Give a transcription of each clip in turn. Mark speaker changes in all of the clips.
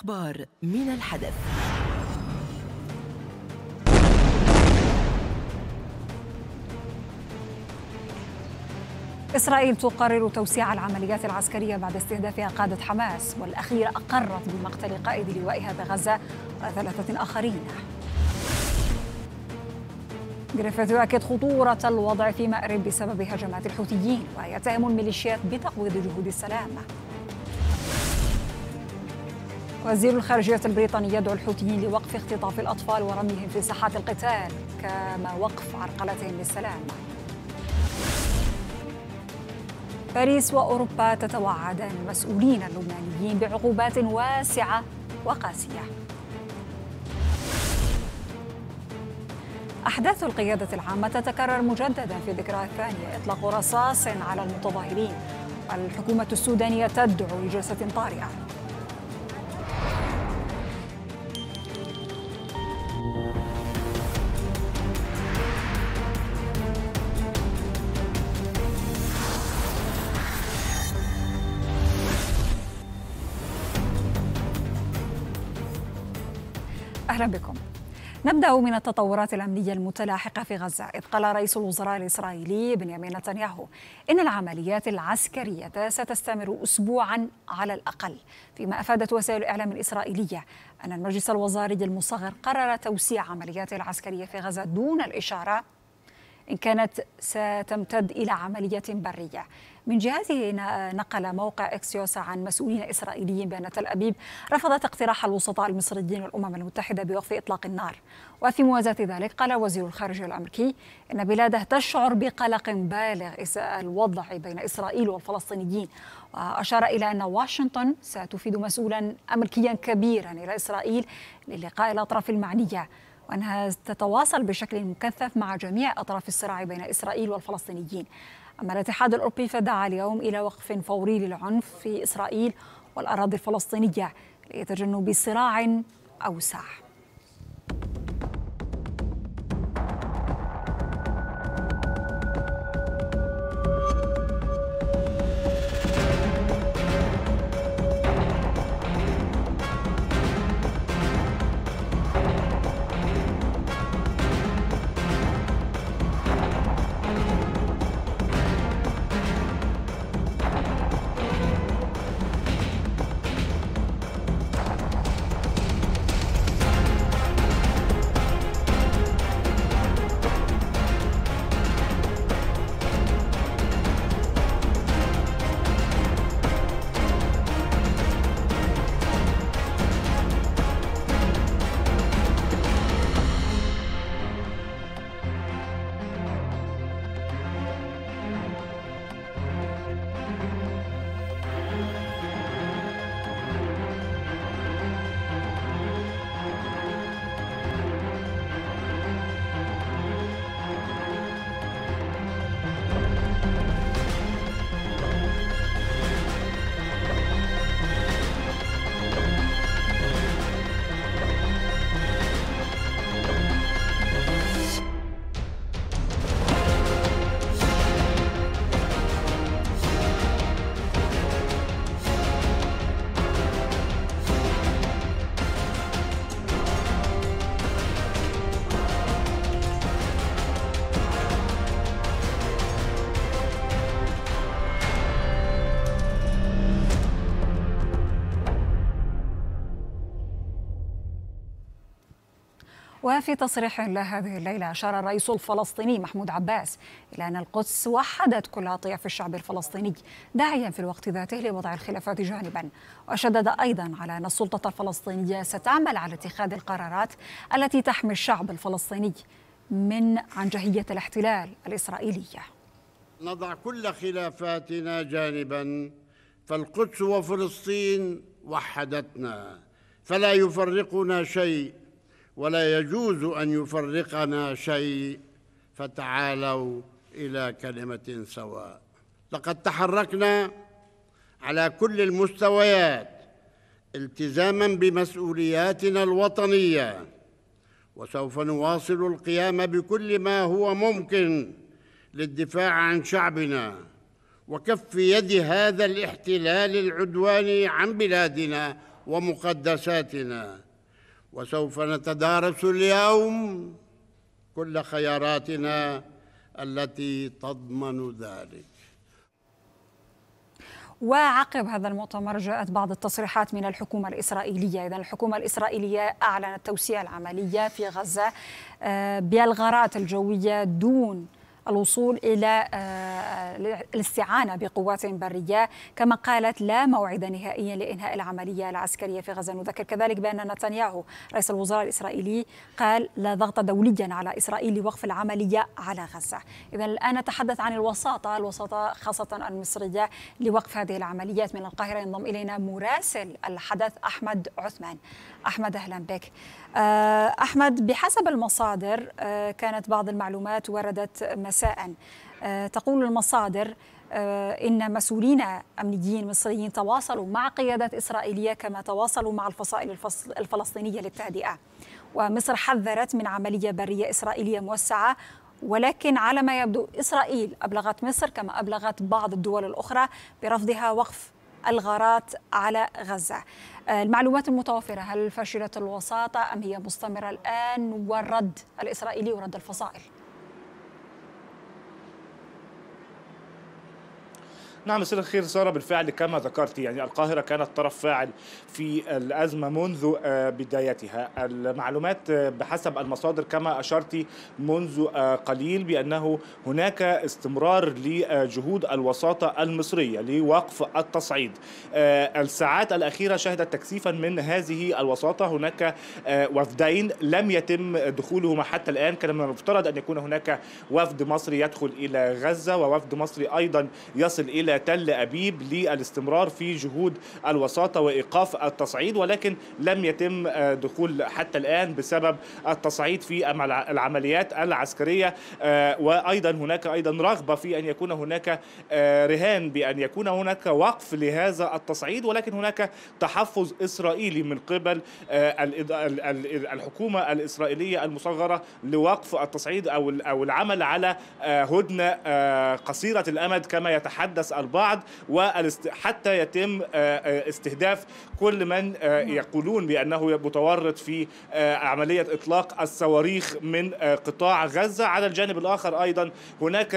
Speaker 1: الأخبار من الحدث
Speaker 2: إسرائيل تقرر توسيع العمليات العسكرية بعد استهدافها قادة حماس والأخير أقرت بمقتل قائد لوائها بغزة وثلاثة آخرين جريفيث يؤكد خطورة الوضع في مأرب بسبب هجمات الحوثيين ويتهم الميليشيات بتقويض جهود السلام وزير الخارجية البريطاني يدعو الحوثيين لوقف اختطاف الأطفال ورميهم في ساحات القتال كما وقف عرقلتهم للسلام باريس وأوروبا تتوعدان المسؤولين اللبنانيين بعقوبات واسعة وقاسية أحداث القيادة العامة تتكرر مجددا في ذكرى الثانية إطلاق رصاص على المتظاهرين الحكومة السودانية تدعو لجلسة طارئة أهلا بكم نبدأ من التطورات الأمنية المتلاحقة في غزة إذ قال رئيس الوزراء الإسرائيلي بنيامين نتنياهو إن العمليات العسكرية ستستمر أسبوعا على الأقل فيما أفادت وسائل الإعلام الإسرائيلية أن المجلس الوزاري المصغر قرر توسيع عملياته العسكرية في غزة دون الإشارة إن كانت ستمتد إلى عملية برية من جهته نقل موقع إكسيوس عن مسؤولين إسرائيليين بأن تل أبيب رفضت اقتراح الوسطاء المصريين والأمم المتحدة بوقف إطلاق النار وفي موازاة ذلك قال وزير الخارجية الأمريكي أن بلاده تشعر بقلق بالغ إزاء الوضع بين إسرائيل والفلسطينيين وأشار إلى أن واشنطن ستفيد مسؤولا أمريكيا كبيرا إلى إسرائيل للقاء الأطراف المعنية وأنها تتواصل بشكل مكثف مع جميع أطراف الصراع بين إسرائيل والفلسطينيين أما الاتحاد الأوروبي فدعا اليوم إلى وقف فوري للعنف في إسرائيل والأراضي الفلسطينية لتجنب صراع أوسع وفي تصريح له هذه الليلة أشار الرئيس الفلسطيني محمود عباس إلى أن القدس وحدت كل أطياف الشعب الفلسطيني داعيا في الوقت ذاته لوضع الخلافات جانبا وشدد أيضا على أن السلطة الفلسطينية ستعمل على اتخاذ القرارات التي تحمي الشعب الفلسطيني من عنجهية الاحتلال الإسرائيلية
Speaker 3: نضع كل خلافاتنا جانبا فالقدس وفلسطين وحدتنا فلا يفرقنا شيء ولا يجوز ان يفرقنا شيء فتعالوا الى كلمه سواء لقد تحركنا على كل المستويات التزاما بمسؤولياتنا الوطنيه وسوف نواصل القيام بكل ما هو ممكن للدفاع عن شعبنا وكف يد هذا الاحتلال العدواني عن بلادنا ومقدساتنا وسوف نتدارس اليوم كل خياراتنا التي تضمن ذلك
Speaker 2: وعقب هذا المؤتمر جاءت بعض التصريحات من الحكومة الإسرائيلية إذا الحكومة الإسرائيلية أعلنت توسيع العملية في غزة آه، بالغارات الجوية دون الوصول إلى آه، آه، الاستعانة بقوات برية كما قالت لا موعد نهائيا لإنهاء العملية العسكرية في غزة نذكر كذلك بأن نتنياهو رئيس الوزراء الإسرائيلي قال لا ضغط دوليا على إسرائيل لوقف العملية على غزة إذا الآن نتحدث عن الوساطة الوساطة خاصة المصرية لوقف هذه العمليات من القاهرة ينضم إلينا مراسل الحدث أحمد عثمان أحمد أهلا بك آه، أحمد بحسب المصادر آه، كانت بعض المعلومات وردت مساء آه، تقول المصادر إن مسؤولين أمنيين مصريين تواصلوا مع قيادات إسرائيلية كما تواصلوا مع الفصائل الفلسطينية للتهدئة ومصر حذرت من عملية برية إسرائيلية موسعة ولكن على ما يبدو إسرائيل أبلغت مصر كما أبلغت بعض الدول الأخرى برفضها وقف الغارات على غزة آه، المعلومات المتوفرة هل فشلت الوساطة أم هي مستمرة الآن والرد الإسرائيلي ورد الفصائل
Speaker 4: نعم مساء الخير سارة بالفعل كما ذكرت يعني القاهرة كانت طرف فاعل في الأزمة منذ آه، بدايتها المعلومات آه، بحسب المصادر كما أشرت منذ آه، قليل بأنه هناك استمرار لجهود الوساطة المصرية لوقف التصعيد الساعات الأخيرة شهدت تكثيفا من هذه الوساطة هناك وفدين لم يتم دخولهما حتى الآن كان من المفترض أن يكون هناك وفد مصري يدخل إلى غزة ووفد مصري أيضا يصل إلى تل أبيب للاستمرار في جهود الوساطة وإيقاف التصعيد ولكن لم يتم آه، دخول حتى الآن بسبب التصعيد في العمليات العسكرية آه، وأيضا هناك أيضا رغبة في أن يكون هناك آه، رهان بأن يكون هناك وقف لهذا التصعيد ولكن هناك تحفظ إسرائيلي من قبل الحكومة الإسرائيلية المصغرة لوقف التصعيد أو العمل على هدنة قصيرة الأمد كما يتحدث البعض حتى يتم آه، آه، استهداف كل من آه، يقولون بأنه متورط في عملية إطلاق الصواريخ من قطاع غزة على الجانب الآخر أيضا هناك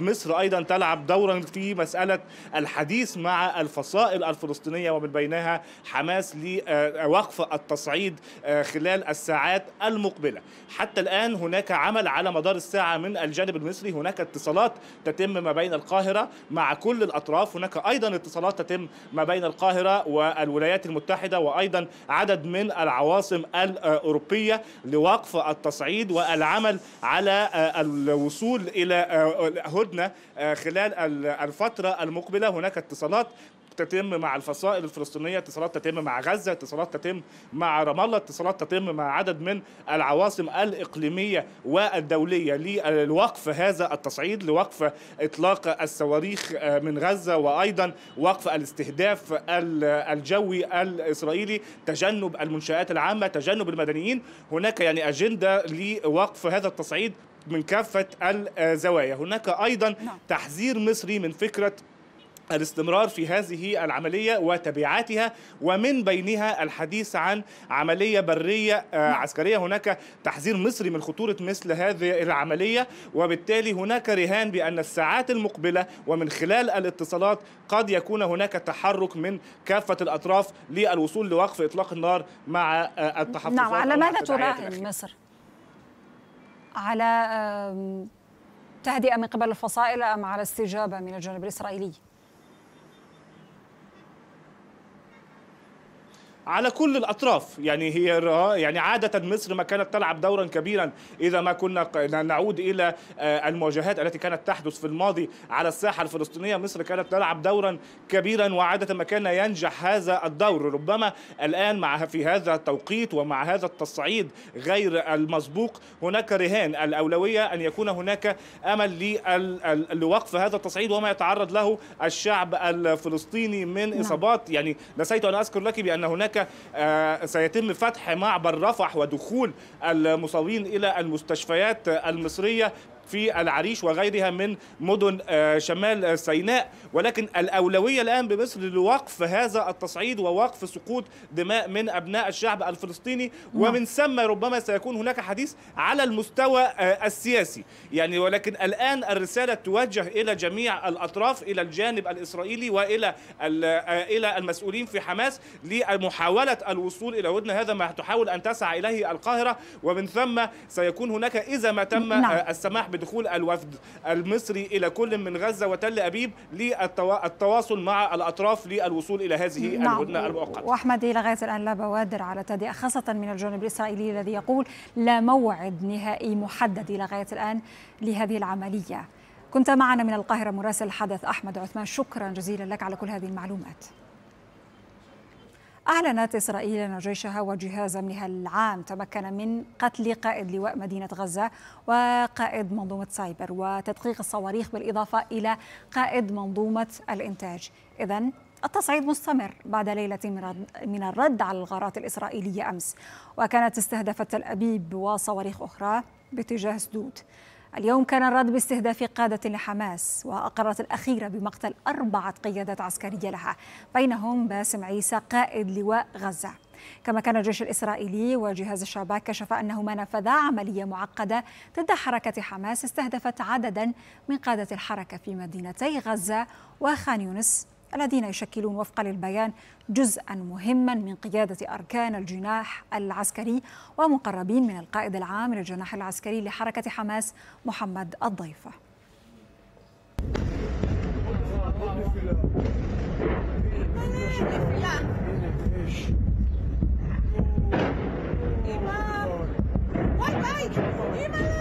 Speaker 4: مصر أيضا تلعب دورا في مسألة الحديث مع الفصائل الفلسطينية ومن بينها حماس لوقف التصعيد خلال الساعات المقبلة حتى الآن هناك عمل على مدار الساعة من الجانب المصري هناك اتصالات تتم ما بين القاهرة مع كل الاطراف هناك ايضا اتصالات تتم ما بين القاهره والولايات المتحده وايضا عدد من العواصم الاوروبيه لوقف التصعيد والعمل على آه، الوصول الى آه، هدنه آه، خلال الفتره المقبله هناك اتصالات تتم مع الفصائل الفلسطينيه اتصالات تتم مع غزه اتصالات تتم مع رام الله اتصالات تتم مع عدد من العواصم الاقليميه والدوليه لوقف هذا التصعيد لوقف اطلاق الصواريخ آه، من غزه وايضا وقف الاستهداف الجوي الاسرائيلي تجنب المنشات العامه تجنب المدنيين هناك يعني اجنده لوقف هذا التصعيد من كافه الزوايا هناك ايضا نعم. تحذير مصري من فكره الاستمرار في هذه العملية وتبعاتها ومن بينها الحديث عن عملية برية آه، نعم. عسكرية هناك تحذير مصري من خطورة مثل هذه العملية وبالتالي هناك رهان بأن الساعات المقبلة ومن خلال الاتصالات قد يكون هناك تحرك من كافة الأطراف للوصول لوقف إطلاق النار مع آه، التحفظات نعم على ماذا تراهن
Speaker 2: مصر؟ على تهدئة من قبل الفصائل أم على استجابة من الجانب الإسرائيلي؟
Speaker 4: على كل الاطراف يعني هي يعني عاده مصر ما كانت تلعب دورا كبيرا اذا ما كنا نعود الى آه، المواجهات التي كانت تحدث في الماضي على الساحه الفلسطينيه مصر كانت تلعب دورا كبيرا وعاده ما كان ينجح هذا الدور ربما الان مع في هذا التوقيت ومع هذا التصعيد غير المسبوق هناك رهان الاولويه ان يكون هناك امل لوقف هذا التصعيد وما يتعرض له الشعب الفلسطيني من نعم. اصابات يعني نسيت ان اذكر لك بان هناك هناك آه، سيتم فتح معبر رفح ودخول المصابين إلى المستشفيات المصرية في العريش وغيرها من مدن آه، شمال آه، سيناء ولكن الأولوية الآن بمصر لوقف هذا التصعيد ووقف سقوط دماء من أبناء الشعب الفلسطيني نعم. ومن ثم ربما سيكون هناك حديث على المستوى آه، السياسي يعني ولكن الآن الرسالة توجه إلى جميع الأطراف إلى الجانب الإسرائيلي وإلى إلى المسؤولين في حماس لمحاولة الوصول إلى ودن هذا ما تحاول أن تسعى إليه القاهرة ومن ثم سيكون هناك إذا ما تم نعم. السماح بدخول الوفد المصري إلى كل من غزة وتل أبيب للتواصل مع الأطراف للوصول إلى هذه نعم. الهدنة المؤقتة
Speaker 2: وأحمد إلى غاية الآن لا بوادر على تهدئه خاصة من الجانب الإسرائيلي الذي يقول لا موعد نهائي محدد إلى غاية الآن لهذه العملية كنت معنا من القاهرة مراسل حدث أحمد عثمان شكرا جزيلا لك على كل هذه المعلومات أعلنت إسرائيل أن جيشها وجهاز أمنها العام تمكن من قتل قائد لواء مدينة غزة وقائد منظومة سايبر وتدقيق الصواريخ بالإضافة إلى قائد منظومة الإنتاج إذا التصعيد مستمر بعد ليلة من الرد على الغارات الإسرائيلية أمس وكانت استهدفت تل أبيب وصواريخ أخرى باتجاه سدود اليوم كان الرد باستهداف قادة لحماس وأقرت الأخيرة بمقتل أربعة قيادات عسكرية لها بينهم باسم عيسى قائد لواء غزة كما كان الجيش الإسرائيلي وجهاز الشباك كشف أنهما نفذا عملية معقدة ضد حركة حماس استهدفت عددا من قادة الحركة في مدينتي غزة وخان يونس الذين يشكلون وفقا للبيان جزءا مهما من قيادة أركان الجناح العسكري ومقربين من القائد العام للجناح العسكري لحركة حماس محمد الضيفة إيمان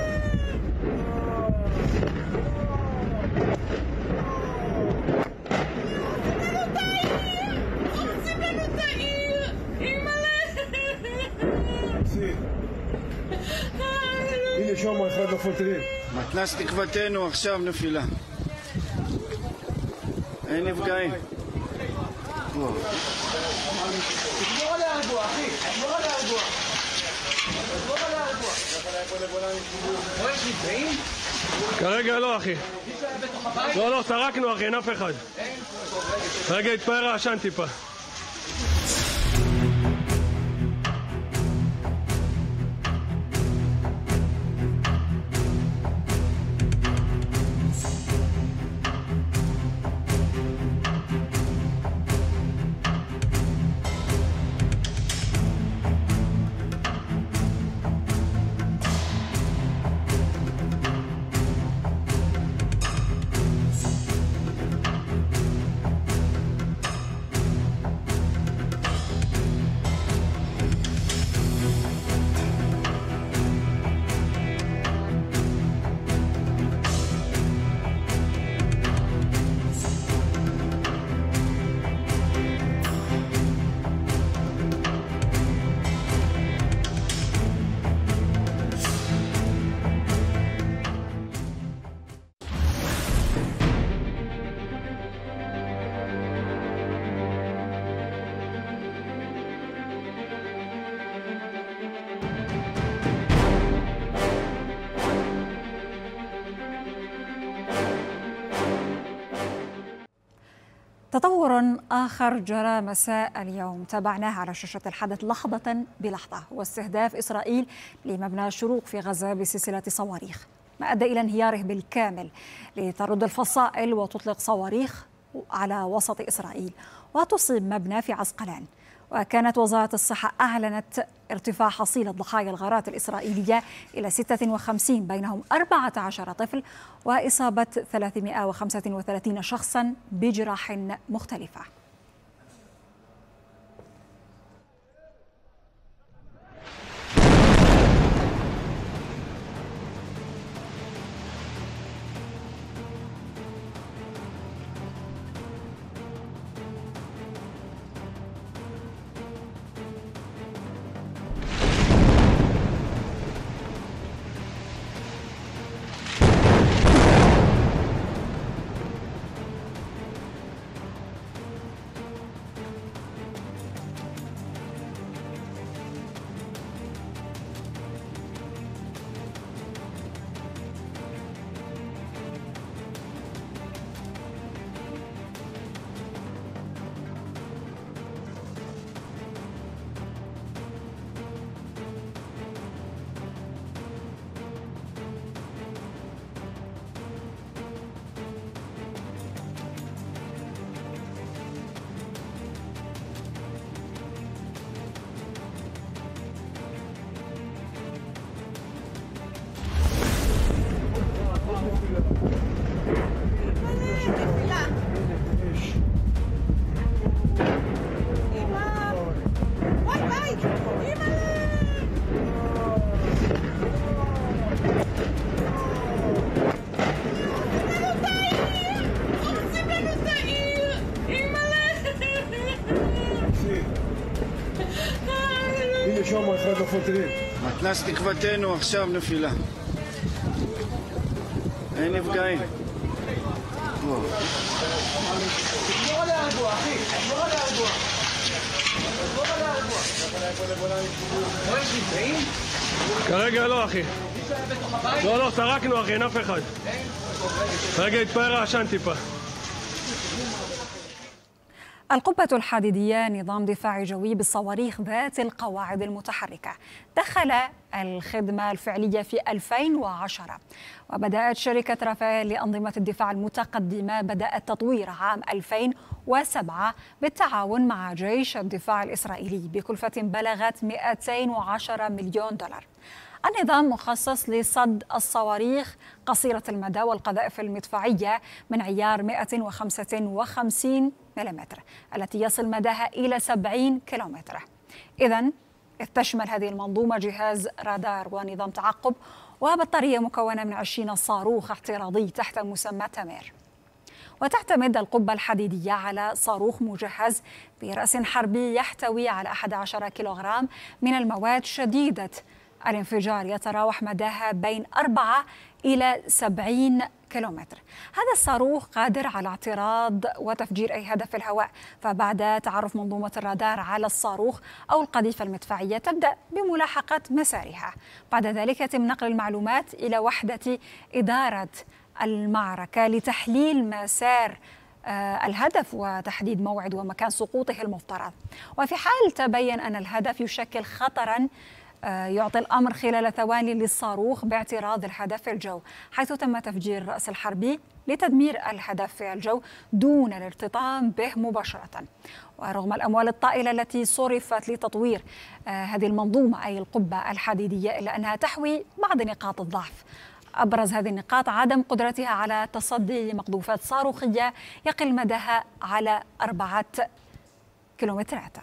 Speaker 4: מתנ"ס תקוותנו עכשיו נפילה.
Speaker 5: אין נפגעים?
Speaker 6: כרגע לא, אחי. לא, לא, סרקנו, אחי, אין אף אחד. רגע, התפאר העשן טיפה.
Speaker 2: تطور آخر جرى مساء اليوم تابعناه على شاشة الحدث لحظة بلحظة واستهداف إسرائيل لمبنى الشروق في غزة بسلسلة صواريخ ما أدى إلى انهياره بالكامل لترد الفصائل وتطلق صواريخ على وسط إسرائيل وتصيب مبنى في عسقلان وكانت وزارة الصحة أعلنت ارتفاع حصيلة ضحايا الغارات الإسرائيلية إلى 56 بينهم 14 طفل وإصابة 335 شخصا بجراح مختلفة
Speaker 4: נכנס
Speaker 5: תקוותנו, עכשיו נפילה. אין נפגעים.
Speaker 6: כרגע לא, אחי. לא, לא, סרקנו, אחי, אין אף אחד.
Speaker 7: רגע, התפאר העשן טיפה.
Speaker 2: الحديدية نظام دفاع جوي بالصواريخ ذات القواعد المتحركة دخل الخدمة الفعلية في 2010 وبدأت شركة رافائيل لأنظمة الدفاع المتقدمة بدأت تطوير عام 2007 بالتعاون مع جيش الدفاع الإسرائيلي بكلفة بلغت 210 مليون دولار النظام مخصص لصد الصواريخ قصيرة المدى والقذائف المدفعية من عيار 155 ملم التي يصل مداها إلى 70 كيلومتر إذا إذ تشمل هذه المنظومة جهاز رادار ونظام تعقب وبطارية مكونة من 20 صاروخ اعتراضي تحت مسمى تمير وتعتمد القبة الحديدية على صاروخ مجهز برأس حربي يحتوي على 11 كيلوغرام من المواد شديدة الانفجار يتراوح مداها بين 4 إلى 70 كيلومتر هذا الصاروخ قادر على اعتراض وتفجير أي هدف في الهواء فبعد تعرف منظومة الرادار على الصاروخ أو القذيفة المدفعية تبدأ بملاحقة مسارها بعد ذلك يتم نقل المعلومات إلى وحدة إدارة المعركة لتحليل مسار آه، الهدف وتحديد موعد ومكان سقوطه المفترض وفي حال تبين أن الهدف يشكل خطرا يعطي الأمر خلال ثواني للصاروخ باعتراض الهدف الجو حيث تم تفجير رأس الحربي لتدمير الهدف في الجو دون الارتطام به مباشرة ورغم الأموال الطائلة التي صرفت لتطوير آه، هذه المنظومة أي القبة الحديدية إلا أنها تحوي بعض نقاط الضعف أبرز هذه النقاط عدم قدرتها على تصدي مقذوفات صاروخية يقل مداها على أربعة كيلومترات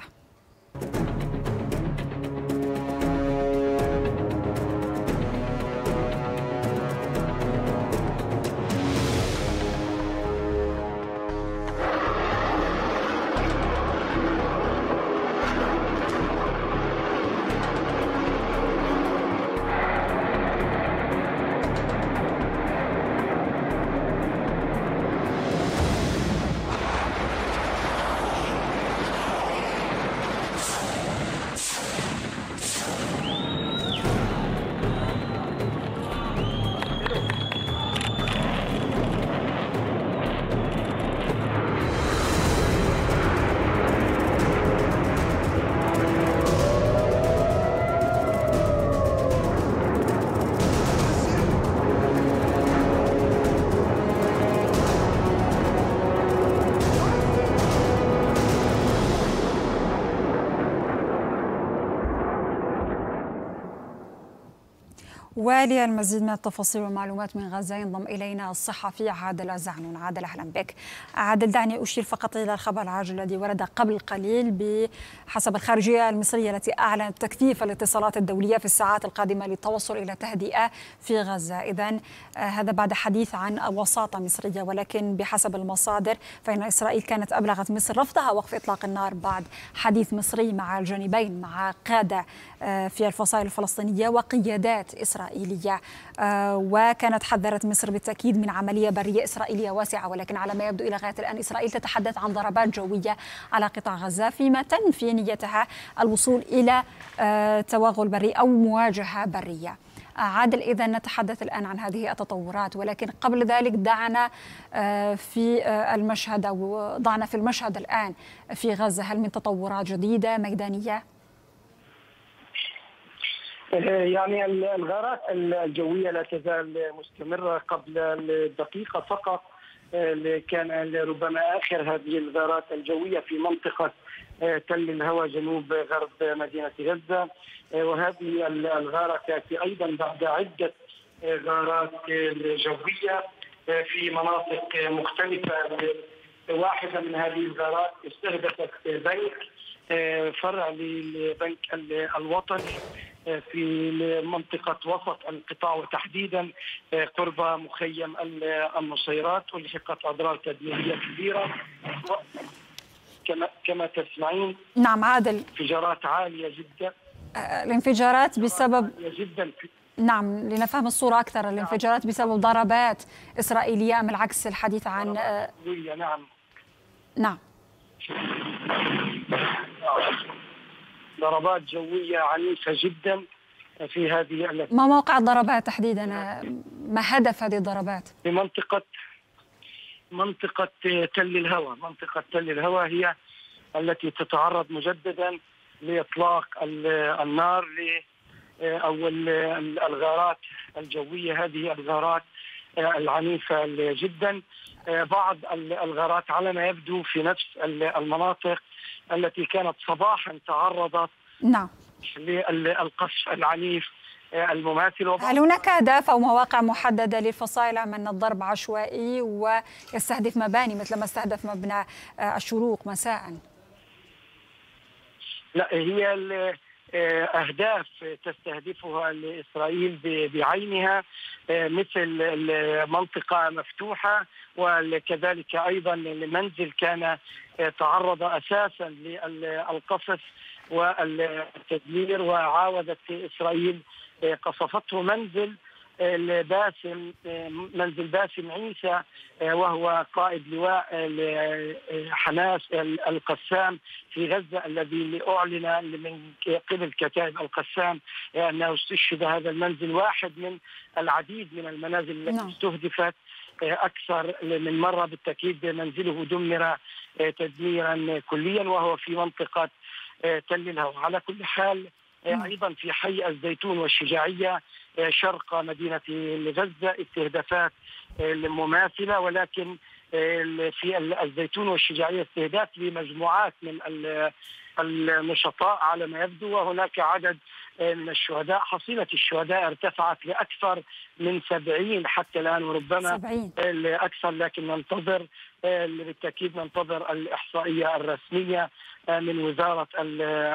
Speaker 2: وللمزيد من التفاصيل والمعلومات من غزة ينضم إلينا الصحفي عادل زعنون عادل أهلا بك عادل دعني أشير فقط إلى الخبر العاجل الذي ورد قبل قليل بحسب الخارجية المصرية التي أعلنت تكثيف الاتصالات الدولية في الساعات القادمة للتوصل إلى تهدئة في غزة إذا آه، هذا بعد حديث عن وساطة مصرية ولكن بحسب المصادر فإن إسرائيل كانت أبلغت مصر رفضها وقف إطلاق النار بعد حديث مصري مع الجانبين مع قادة آه، في الفصائل الفلسطينية وقيادات إسرائيلية آه، وكانت حذرت مصر بالتأكيد من عملية برية إسرائيلية واسعة ولكن على ما يبدو إلى لغاية الآن إسرائيل تتحدث عن ضربات جوية على قطاع غزة فيما تنفي نيتها الوصول إلى آه، توغل بري أو مواجهة برية آه، عادل إذا نتحدث الآن عن هذه التطورات ولكن قبل ذلك دعنا آه، في المشهد أو ضعنا في المشهد الآن في غزة هل من تطورات جديدة ميدانية؟
Speaker 7: يعني الغارات الجوية لا تزال مستمرة قبل دقيقة فقط اللي كان ربما اخر هذه الغارات الجويه في منطقه آه، تل الهوى جنوب غرب مدينه غزه آه، وهذه الغاره تاتي ايضا بعد عده آه، غارات جويه في مناطق مختلفه واحده من هذه الغارات استهدفت بنك آه، فرع للبنك الوطني آه، في منطقة وسط القطاع وتحديدا آه، قرب مخيم النصيرات ولحقت أضرار تدميرية كبيرة كما كما تسمعين نعم عادل انفجارات عالية
Speaker 2: جدا الانفجارات بسبب جدا نعم لنفهم الصورة أكثر نعم. الانفجارات بسبب ضربات إسرائيلية أم العكس الحديث عن نعم نعم
Speaker 7: ضربات جوية عنيفة جدا في هذه
Speaker 2: ما موقع الضربات تحديدا ما هدف هذه الضربات
Speaker 7: في منطقة منطقة تل الهوى منطقة تل الهوى هي التي تتعرض مجددا لإطلاق النار أو الغارات الجوية هذه الغارات العنيفة جدا آه، بعض الغارات على ما يبدو في نفس المناطق التي كانت صباحا تعرضت نعم للقصف العنيف آه، المماثل هل هناك
Speaker 2: أهداف أو مواقع محددة للفصائل أم أن الضرب عشوائي ويستهدف مباني مثل ما استهدف مبنى آه، الشروق مساء؟
Speaker 7: لا هي آه، اهداف تستهدفها لاسرائيل بعينها آه، مثل منطقه مفتوحه وكذلك ايضا المنزل كان آه، تعرض اساسا للقصف والتدمير وعاودت اسرائيل قصفته منزل لباسم منزل باسم عيسى آه، وهو قائد لواء آه، حماس القسام في غزه الذي اعلن من قبل كتائب القسام آه، انه استشهد هذا المنزل واحد من العديد من المنازل التي نعم. استهدفت اكثر من مره بالتاكيد منزله دمر تدميرا كليا وهو في منطقه تل الهوى على كل حال نعم. ايضا في حي الزيتون والشجاعيه شرق مدينة غزة استهدافات آه، مماثلة ولكن آه، في الزيتون والشجاعية استهداف لمجموعات من النشطاء على ما يبدو وهناك عدد آه، من الشهداء حصيلة الشهداء ارتفعت لأكثر من سبعين حتى الآن وربما سبعين. لأكثر لكن ننتظر بالتأكيد ننتظر الإحصائية الرسمية من وزارة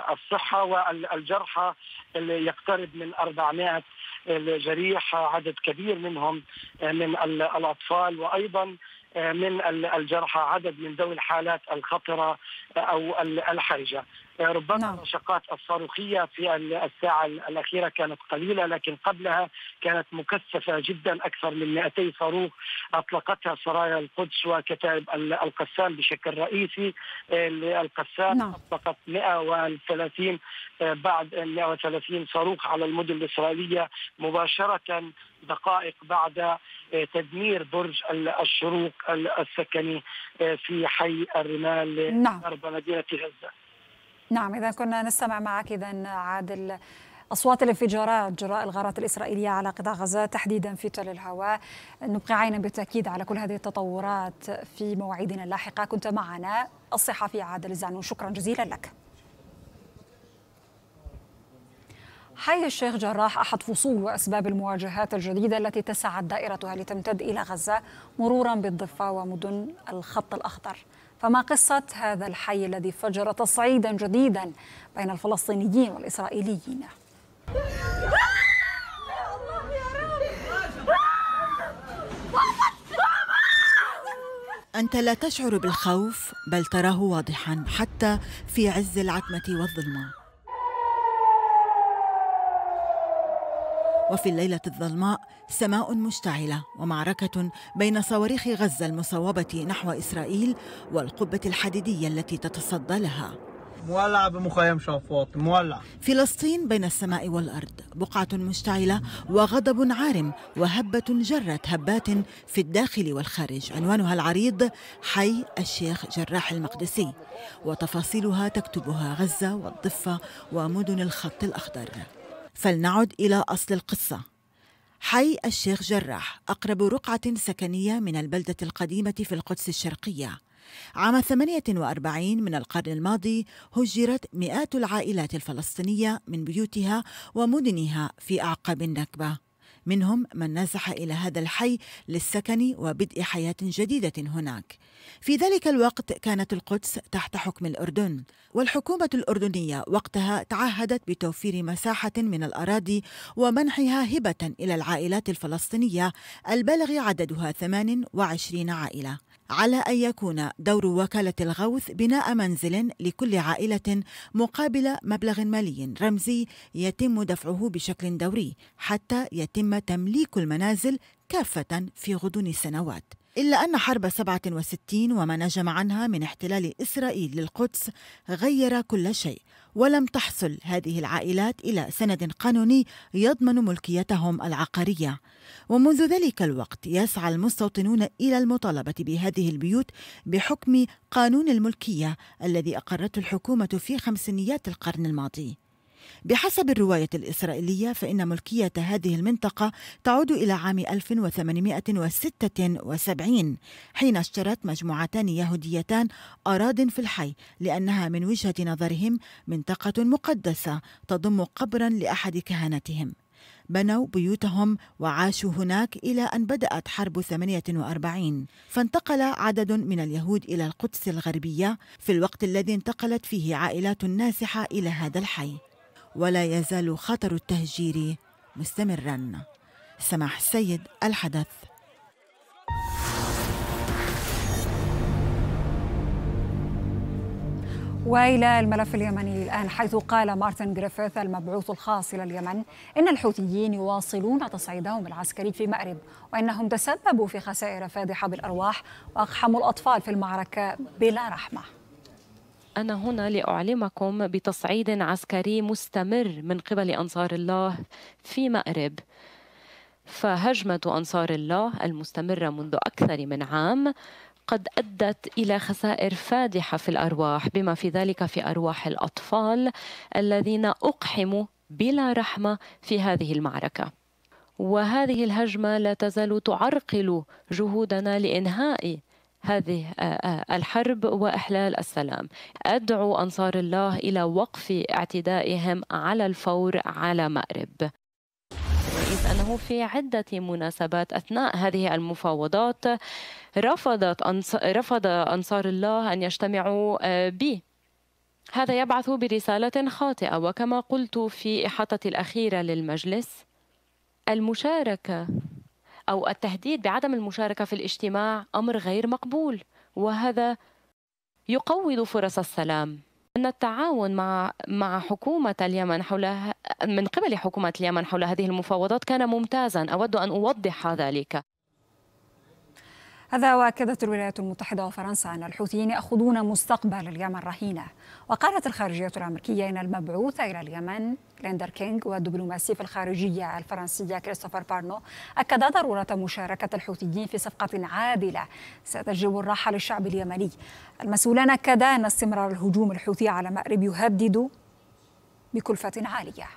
Speaker 7: الصحة والجرحى يقترب من 400 الجريح عدد كبير منهم آه، من الاطفال وايضا آه، من الجرحى عدد من ذوي الحالات الخطره آه، او الحرجه، ربما نعم. النشقات الصاروخية في الساعة الأخيرة كانت قليلة لكن قبلها كانت مكثفة جدا أكثر من 200 صاروخ أطلقتها سرايا القدس وكتائب القسام بشكل رئيسي القسام نعم. أطلقت 130 آه، بعد 130 صاروخ على المدن الإسرائيلية مباشرة دقائق بعد آه، تدمير برج الشروق السكني آه، في حي الرمال نعم. غرب مدينة غزة
Speaker 2: نعم إذا كنا نستمع معك إذا عادل أصوات الانفجارات جراء الغارات الإسرائيلية على قطاع غزة تحديدا في تل الهواء نبقى عينا بالتأكيد على كل هذه التطورات في مواعيدنا اللاحقة كنت معنا الصحفي عادل زانو شكرا جزيلا لك حي الشيخ جراح أحد فصول وأسباب المواجهات الجديدة التي تسعت دائرتها لتمتد إلى غزة مرورا بالضفة ومدن الخط الأخضر فما قصة هذا الحي الذي فجر تصعيدا جديدا بين الفلسطينيين والإسرائيليين
Speaker 1: أنت لا تشعر بالخوف بل تراه واضحا حتى في عز العتمة والظلمة وفي الليلة الظلماء سماء مشتعلة ومعركة بين صواريخ غزة المصوبة نحو إسرائيل والقبة الحديدية التي تتصدى لها
Speaker 3: مولع بمخيم شفاط مولع
Speaker 1: فلسطين بين السماء والأرض بقعة مشتعلة وغضب عارم وهبة جرت هبات في الداخل والخارج عنوانها العريض حي الشيخ جراح المقدسي وتفاصيلها تكتبها غزة والضفة ومدن الخط الأخضر فلنعد إلى أصل القصة حي الشيخ جراح أقرب رقعة سكنية من البلدة القديمة في القدس الشرقية عام 48 من القرن الماضي هجرت مئات العائلات الفلسطينية من بيوتها ومدنها في أعقاب النكبة منهم من نزح إلى هذا الحي للسكن وبدء حياة جديدة هناك في ذلك الوقت كانت القدس تحت حكم الأردن والحكومة الأردنية وقتها تعهدت بتوفير مساحة من الأراضي ومنحها هبة إلى العائلات الفلسطينية البلغ عددها 28 عائلة على أن يكون دور وكالة الغوث بناء منزل لكل عائلة مقابل مبلغ مالي رمزي يتم دفعه بشكل دوري حتى يتم تمليك المنازل كافة في غضون السنوات إلا أن حرب 67 وما نجم عنها من احتلال إسرائيل للقدس غير كل شيء ولم تحصل هذه العائلات إلى سند قانوني يضمن ملكيتهم العقارية ومنذ ذلك الوقت يسعى المستوطنون إلى المطالبة بهذه البيوت بحكم قانون الملكية الذي أقرته الحكومة في خمسينيات القرن الماضي بحسب الرواية الإسرائيلية فإن ملكية هذه المنطقة تعود إلى عام 1876 حين اشترت مجموعتان يهوديتان أراض في الحي لأنها من وجهة نظرهم منطقة مقدسة تضم قبرا لأحد كهنتهم بنوا بيوتهم وعاشوا هناك إلى أن بدأت حرب 48 فانتقل عدد من اليهود إلى القدس الغربية في الوقت الذي انتقلت فيه عائلات نازحة إلى هذا الحي ولا يزال خطر التهجير مستمرا سماح السيد الحدث والى الملف
Speaker 2: اليمني الان حيث قال مارتن جريفيث المبعوث الخاص الى اليمن ان الحوثيين يواصلون تصعيدهم العسكري في مأرب وانهم تسببوا في خسائر فادحه بالارواح واقحموا الاطفال في المعركه بلا رحمه
Speaker 8: أنا هنا لأعلمكم بتصعيد عسكري مستمر من قبل أنصار الله في مأرب فهجمة أنصار الله المستمرة منذ أكثر من عام قد أدت إلى خسائر فادحة في الأرواح بما في ذلك في أرواح الأطفال الذين أقحموا بلا رحمة في هذه المعركة وهذه الهجمة لا تزال تعرقل جهودنا لإنهاء هذه آه، آه، الحرب واحلال السلام ادعو انصار الله الى وقف اعتدائهم على الفور على مأرب أنه في عدة مناسبات أثناء هذه المفاوضات رفضت أنص... رفض أنصار الله أن يجتمعوا به آه، هذا يبعث برسالة خاطئة وكما قلت في إحاطتي الأخيرة للمجلس المشاركة أو التهديد بعدم المشاركة في الاجتماع أمر غير مقبول وهذا يقوض فرص السلام أن التعاون مع مع حكومة اليمن حول من قبل حكومة اليمن حول هذه المفاوضات كان ممتازا أود أن أوضح ذلك هذا واكدت
Speaker 2: الولايات المتحدة وفرنسا أن الحوثيين يأخذون مستقبل اليمن رهينة وقالت الخارجية الأمريكية أن المبعوث إلى اليمن ليندر كينغ والدبلوماسي في الخارجية الفرنسية كريستوفر بارنو أكد ضرورة مشاركة الحوثيين في صفقة عادلة ستجلب الراحة للشعب اليمني المسؤولان أكدا أن استمرار الهجوم الحوثي على مأرب يهدد بكلفة عالية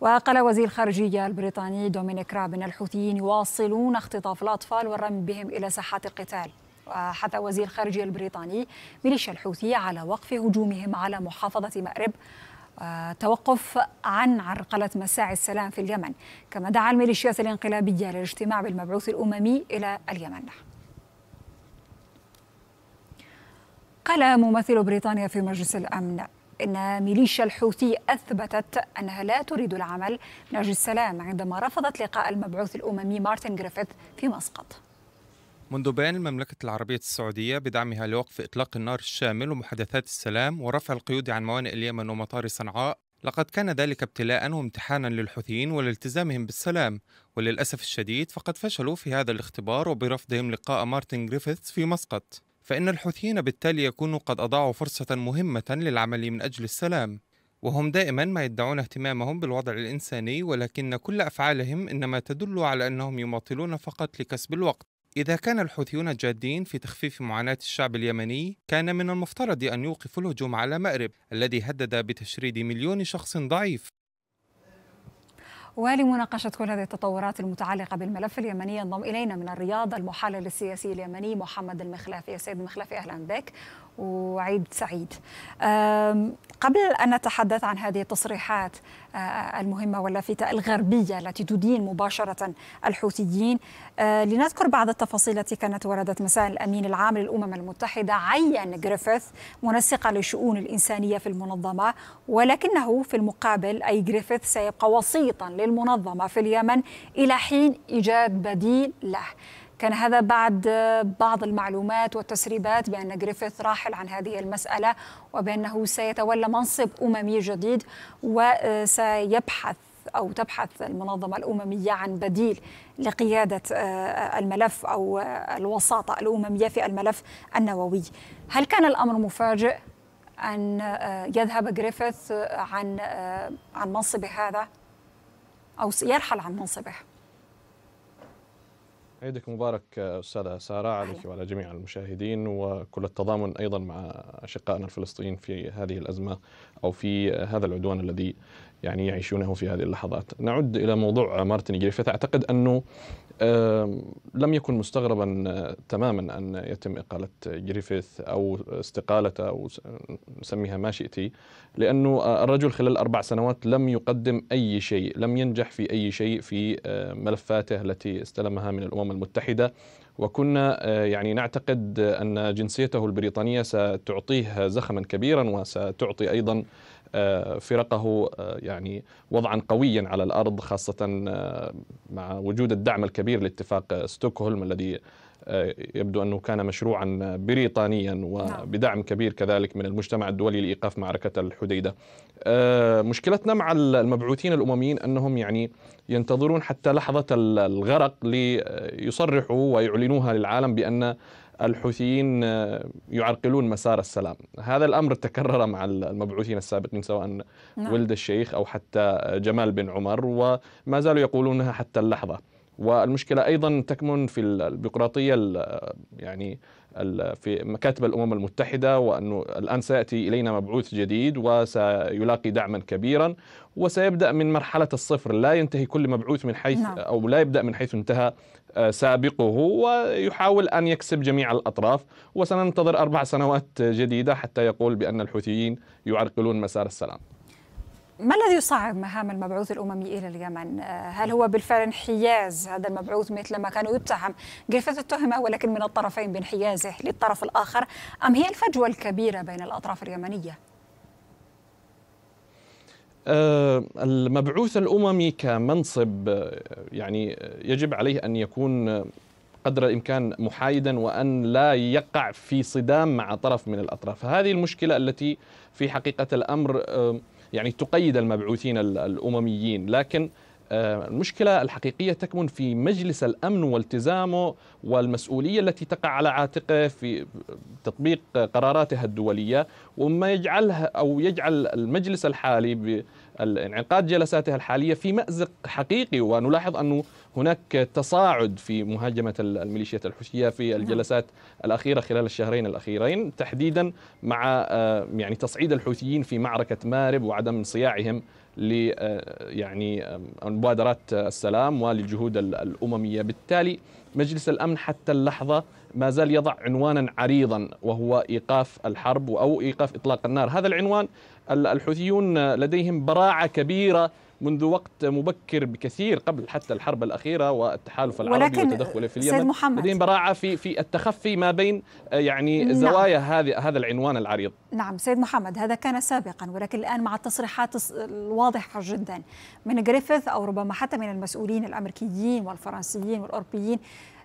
Speaker 2: وقال وزير الخارجية البريطاني دومينيك راب أن الحوثيين يواصلون اختطاف الأطفال والرمي بهم إلى ساحات القتال وحتى وزير الخارجية البريطاني ميليشيا الحوثية على وقف هجومهم على محافظة مأرب آه، توقف عن عرقلة مساعي السلام في اليمن كما دعا الميليشيات الانقلابية للاجتماع بالمبعوث الأممي إلى اليمن قال ممثل بريطانيا في مجلس الأمن إن ميليشيا الحوثي أثبتت أنها لا تريد العمل من أجل السلام عندما رفضت لقاء المبعوث الأممي مارتن جريفيث في مسقط
Speaker 4: منذ بيان المملكة العربية السعودية بدعمها لوقف إطلاق النار الشامل ومحادثات السلام ورفع القيود عن موانئ اليمن ومطار صنعاء لقد كان ذلك ابتلاء وامتحانا للحوثيين ولالتزامهم بالسلام وللأسف الشديد فقد فشلوا في هذا الاختبار وبرفضهم لقاء مارتن جريفيث في مسقط فإن الحوثيين بالتالي يكونوا قد أضاعوا فرصة مهمة للعمل من أجل السلام وهم دائما ما يدعون اهتمامهم بالوضع الإنساني ولكن كل أفعالهم إنما تدل على أنهم يماطلون فقط لكسب الوقت إذا كان الحوثيون جادين في تخفيف معاناة الشعب اليمني، كان من المفترض أن يوقفوا الهجوم على مأرب الذي هدد بتشريد مليون شخص ضعيف.
Speaker 2: ولمناقشة كل هذه التطورات المتعلقة بالملف اليمني ينضم إلينا من الرياض المحلل السياسي اليمني محمد المخلافي سيد المخلافي أهلا بك وعيد سعيد قبل أن نتحدث عن هذه التصريحات أه، المهمة واللافتة الغربية التي تدين مباشرة الحوثيين أه، لنذكر بعض التفاصيل التي كانت وردت مساء الأمين العام للأمم المتحدة عين جريفيث منسقة للشؤون الإنسانية في المنظمة ولكنه في المقابل أي جريفيث سيبقى وسيطا للمنظمة في اليمن إلى حين إيجاد بديل له كان هذا بعد بعض المعلومات والتسريبات بأن جريفيث راحل عن هذه المسألة وبأنه سيتولى منصب أممي جديد وسيبحث أو تبحث المنظمة الأممية عن بديل لقيادة آه، الملف أو آه، الوساطة الأممية في الملف النووي هل كان الأمر مفاجئ أن آه، يذهب جريفيث عن عن منصبه هذا أو يرحل عن منصبه؟
Speaker 6: عيدك مبارك استاذه ساره عليك وعلى جميع المشاهدين وكل التضامن ايضا مع اشقائنا الفلسطينيين في هذه الازمه او في هذا العدوان الذي يعني يعيشونه في هذه اللحظات. نعود الى موضوع مارتن جريفيث اعتقد انه لم يكن مستغربا آه، تماما أن يتم إقالة جريفيث أو استقالته أو نسميها ما شئتي لأنه آه، الرجل خلال أربع سنوات لم يقدم أي شيء لم ينجح في أي شيء في آه، ملفاته التي استلمها من الأمم المتحدة وكنا يعني نعتقد أن جنسيته البريطانية ستعطيه زخما كبيرا وستعطي أيضا آه، فرقه آه، يعني وضعا قويا على الارض خاصه آه، مع وجود الدعم الكبير لاتفاق ستوكهولم الذي يبدو انه كان مشروعا بريطانيا نعم. وبدعم كبير كذلك من المجتمع الدولي لايقاف معركه الحديده. مشكلتنا مع المبعوثين الامميين انهم يعني ينتظرون حتى لحظه الغرق ليصرحوا ويعلنوها للعالم بان الحوثيين آه، يعرقلون مسار السلام هذا الأمر تكرر مع المبعوثين السابقين سواء نعم. ولد الشيخ أو حتى جمال بن عمر وما زالوا يقولونها حتى اللحظة والمشكلة أيضا تكمن في البيروقراطية يعني في مكاتب الامم المتحده وانه الان سياتي الينا مبعوث جديد وسيلاقي دعما كبيرا وسيبدا من مرحله الصفر لا ينتهي كل مبعوث من حيث نعم. او لا يبدا من حيث انتهى آه، سابقه ويحاول ان يكسب جميع الاطراف وسننتظر اربع سنوات جديده حتى يقول بان الحوثيين يعرقلون مسار السلام
Speaker 2: ما الذي يصعب مهام المبعوث الأممي إلى اليمن؟ آه، هل هو بالفعل انحياز هذا المبعوث مثلما كان يتهم جريفيث التهمة ولكن من الطرفين بانحيازه للطرف الآخر أم هي الفجوة الكبيرة بين الأطراف اليمنية؟
Speaker 6: آه، المبعوث الأممي كمنصب آه، يعني يجب عليه أن يكون قدر الامكان محايدا وان لا يقع في صدام مع طرف من الاطراف، هذه المشكله التي في حقيقه الامر يعني تقيد المبعوثين الأمميين لكن آه، المشكلة الحقيقية تكمن في مجلس الأمن والتزامه والمسؤولية التي تقع على عاتقه في تطبيق قراراته الدولية وما يجعلها أو يجعل المجلس الحالي انعقاد جلساتها الحالية في مأزق حقيقي ونلاحظ أنه هناك تصاعد في مهاجمة الميليشيات الحوثية في نعم. الجلسات الأخيرة خلال الشهرين الأخيرين تحديدا مع آه، يعني تصعيد الحوثيين في معركة مارب وعدم صياعهم ل آه، يعني آه، مبادرات السلام وللجهود الأممية بالتالي مجلس الأمن حتى اللحظة ما زال يضع عنوانا عريضا وهو إيقاف الحرب أو إيقاف إطلاق النار هذا العنوان الحوثيون لديهم براعة كبيرة منذ وقت مبكر بكثير قبل حتى الحرب الأخيرة والتحالف العربي والتدخل في اليمن محمد لديهم براعة في في التخفي ما بين آه، يعني نعم. زوايا هذه هذا العنوان العريض
Speaker 2: نعم سيد محمد هذا كان سابقا ولكن الآن مع التصريحات الواضحة جدا من جريفيث أو ربما حتى من المسؤولين الأمريكيين والفرنسيين والأوروبيين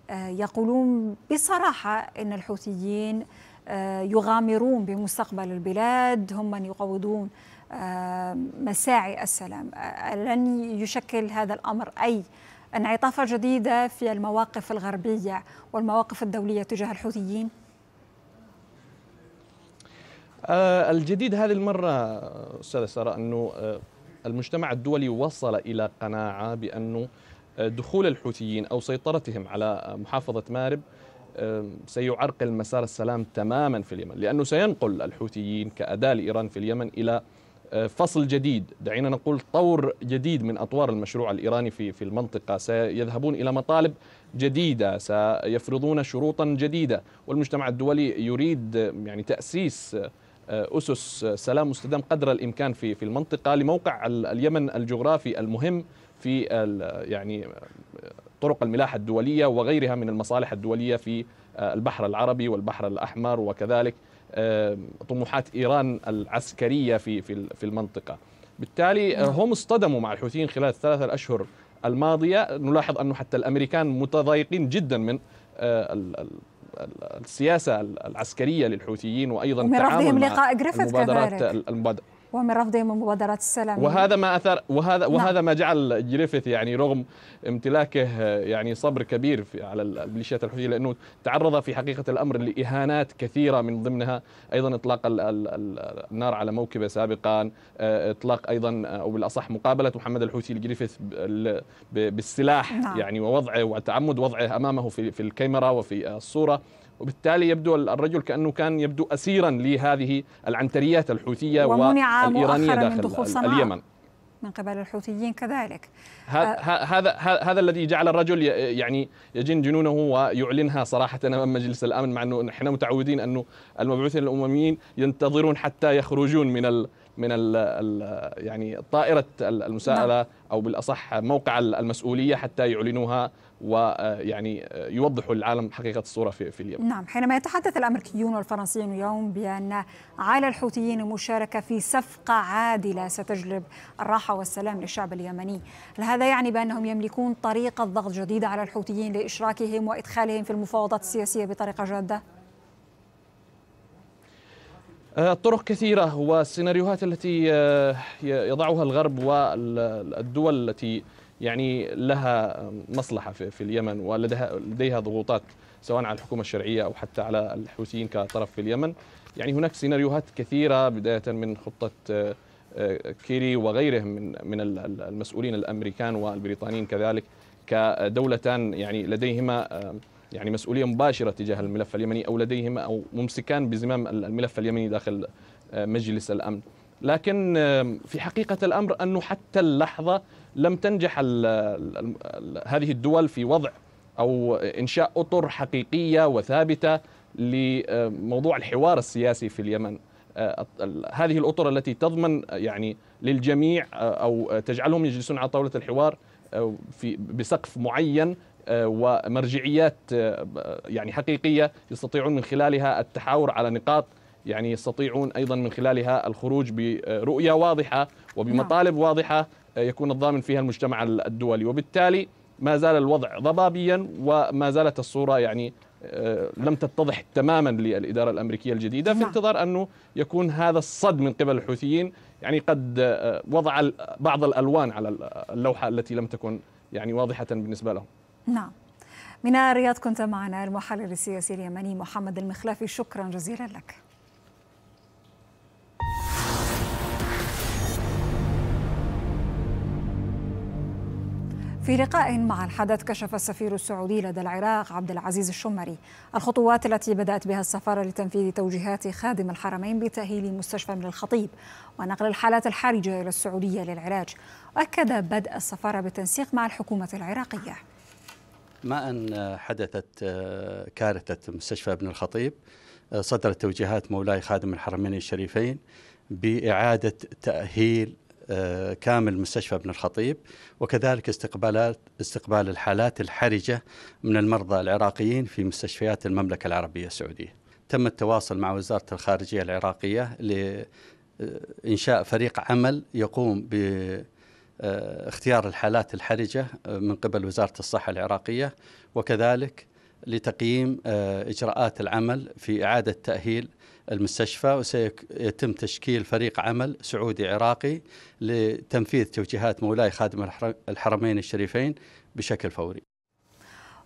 Speaker 2: آه، يقولون بصراحة أن الحوثيين آه، يغامرون بمستقبل البلاد هم من يقوضون آه، مساعي السلام آه، لن يشكل هذا الأمر أي انعطافة جديدة في المواقف الغربية والمواقف الدولية تجاه الحوثيين؟
Speaker 6: الجديد هذه المرة أستاذة سارة أنه المجتمع الدولي وصل إلى قناعة بأنه دخول الحوثيين أو سيطرتهم على محافظة مارب سيعرقل مسار السلام تماما في اليمن لأنه سينقل الحوثيين كأداة لإيران في اليمن إلى أه، فصل جديد دعينا نقول طور جديد من أطوار المشروع الإيراني في في المنطقة سيذهبون إلى مطالب جديدة سيفرضون شروطا جديدة والمجتمع الدولي يريد يعني تأسيس أه، أسس سلام مستدام قدر الإمكان في في المنطقة لموقع اليمن الجغرافي المهم في يعني طرق الملاحة الدولية وغيرها من المصالح الدولية في آه، البحر العربي والبحر الأحمر وكذلك آه، طموحات إيران العسكرية في في المنطقة بالتالي آه، نعم. هم اصطدموا مع الحوثيين خلال الثلاثة الأشهر الماضية نلاحظ أنه حتى الأمريكان متضايقين جدا من السياسة العسكرية للحوثيين وأيضا من رفضهم لقاء جريفيث المبادرات كذلك.
Speaker 2: ومن رفضهم مبادرات السلام وهذا
Speaker 6: ما اثار وهذا نعم. وهذا ما جعل جريفيث يعني رغم امتلاكه يعني صبر كبير في على الميليشيات الحوثيه لانه تعرض في حقيقه الامر لاهانات كثيره من ضمنها ايضا اطلاق النار على موكبه سابقا آه، اطلاق ايضا آه، او بالاصح مقابله محمد الحوثي لجريفيث بالسلاح نعم. يعني ووضعه وتعمد وضعه امامه في في الكاميرا وفي الصوره وبالتالي يبدو الرجل كأنه كان يبدو أسيرا لهذه العنتريات الحوثية والإيرانية داخل من اليمن
Speaker 2: من قبل الحوثيين كذلك
Speaker 6: آه، هذا هذا الذي جعل الرجل يعني يجن جنونه ويعلنها صراحه امام مجلس الامن مع انه نحن متعودين انه المبعوثين الامميين ينتظرون حتى يخرجون من ال من ال يعني طائره المساءله نعم. او بالاصح موقع المسؤوليه حتى يعلنوها ويعني يوضحوا للعالم حقيقه الصوره في في اليمن.
Speaker 2: نعم، حينما يتحدث الامريكيون والفرنسيون اليوم بان على الحوثيين المشاركه في صفقه عادله ستجلب الراحه والسلام للشعب اليمني، هل هذا يعني بانهم يملكون طريقه ضغط جديده على الحوثيين لاشراكهم وادخالهم في المفاوضات السياسيه بطريقه جاده؟
Speaker 6: الطرق آه، كثيرة والسيناريوهات التي آه، يضعها الغرب والدول التي يعني لها مصلحة في اليمن ولديها ضغوطات سواء على الحكومة الشرعية أو حتى على الحوثيين كطرف في اليمن يعني هناك سيناريوهات كثيرة بداية من خطة آه، آه، كيري وغيرهم من من المسؤولين الامريكان والبريطانيين كذلك كدولتان يعني لديهما آه، يعني مسؤوليه مباشره تجاه الملف اليمني او لديهما او ممسكان بزمام الملف اليمني داخل مجلس الامن لكن في حقيقه الامر انه حتى اللحظه لم تنجح الـ الـ الـ هذه الدول في وضع او انشاء اطر حقيقيه وثابته لموضوع الحوار السياسي في اليمن آه، هذه الاطر التي تضمن يعني للجميع آه، او تجعلهم يجلسون على طاوله الحوار آه، في بسقف معين ومرجعيات يعني حقيقيه يستطيعون من خلالها التحاور على نقاط يعني يستطيعون ايضا من خلالها الخروج برؤيه واضحه نعم. وبمطالب واضحه يكون الضامن فيها المجتمع الدولي وبالتالي ما زال الوضع ضبابيا وما زالت الصورة يعني آه، لم تتضح تماما للإدارة الأمريكية الجديدة في نعم. انتظار أنه يكون هذا الصد من قبل الحوثيين يعني قد آه، وضع بعض الألوان على اللوحة التي لم تكن يعني واضحة بالنسبة لهم
Speaker 2: نعم من الرياض كنت معنا المحلل السياسي اليمني محمد المخلافي شكرا جزيلا لك في لقاء مع الحدث كشف السفير السعودي لدى العراق عبد العزيز الشمري الخطوات التي بدأت بها السفارة لتنفيذ توجيهات خادم الحرمين بتأهيل مستشفى من الخطيب ونقل الحالات الحرجة إلى السعودية للعلاج وأكد بدء السفارة بالتنسيق مع الحكومة العراقية
Speaker 5: ما أن حدثت آه، كارثة مستشفى ابن الخطيب آه، صدرت توجيهات مولاي خادم الحرمين الشريفين بإعادة تأهيل آه، كامل مستشفى ابن الخطيب وكذلك استقبالات استقبال الحالات الحرجة من المرضى العراقيين في مستشفيات المملكة العربية السعودية تم التواصل مع وزارة الخارجية العراقية لإنشاء آه، فريق عمل يقوم ب آه، اختيار الحالات الحرجة من قبل وزارة الصحة العراقية وكذلك لتقييم إجراءات العمل في إعادة تأهيل المستشفى وسيتم تشكيل فريق عمل سعودي عراقي لتنفيذ توجيهات مولاي خادم الحرمين الشريفين بشكل فوري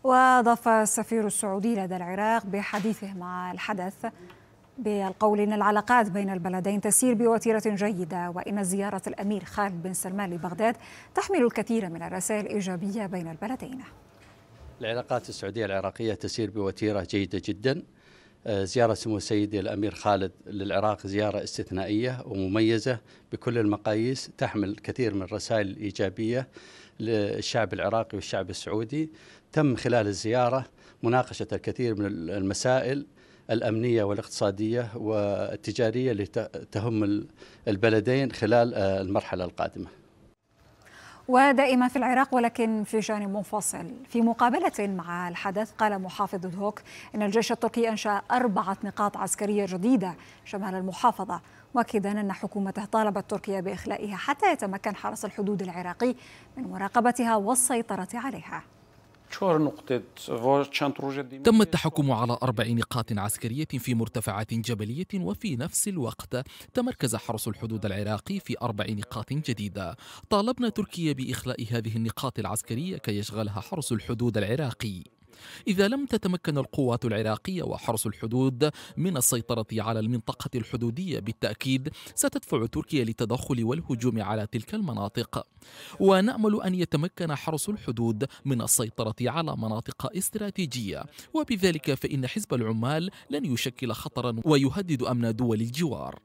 Speaker 2: وأضاف السفير السعودي لدى العراق بحديثه مع الحدث بالقول ان العلاقات بين البلدين تسير بوتيره جيده وان زياره الامير خالد بن سلمان لبغداد تحمل الكثير من الرسائل الايجابيه بين البلدين.
Speaker 5: العلاقات السعوديه العراقيه تسير بوتيره جيده جدا آه، زيارة سمو سيدي الأمير خالد للعراق زيارة استثنائية ومميزة بكل المقاييس تحمل كثير من الرسائل الإيجابية للشعب العراقي والشعب السعودي تم خلال الزيارة مناقشة الكثير من المسائل الأمنية والاقتصادية والتجارية اللي تهم البلدين خلال آه، المرحلة القادمة
Speaker 2: ودائما في العراق ولكن في جانب منفصل في مقابلة مع الحدث قال محافظ دهوك أن الجيش التركي أنشأ أربعة نقاط عسكرية جديدة شمال المحافظة مؤكدا أن حكومته طالبت تركيا بإخلائها حتى يتمكن حرس الحدود العراقي من مراقبتها والسيطرة عليها
Speaker 6: تم التحكم على أربع نقاط عسكرية في مرتفعات جبلية وفي نفس الوقت تمركز حرس الحدود العراقي في أربع نقاط جديدة طالبنا تركيا بإخلاء هذه النقاط العسكرية كي يشغلها حرس الحدود العراقي إذا لم تتمكن القوات العراقية وحرس الحدود من السيطرة على المنطقة الحدودية بالتأكيد ستدفع تركيا للتدخل والهجوم على تلك المناطق ونأمل أن يتمكن حرس الحدود من السيطرة على مناطق استراتيجية وبذلك فإن حزب العمال لن يشكل خطرا ويهدد أمن دول الجوار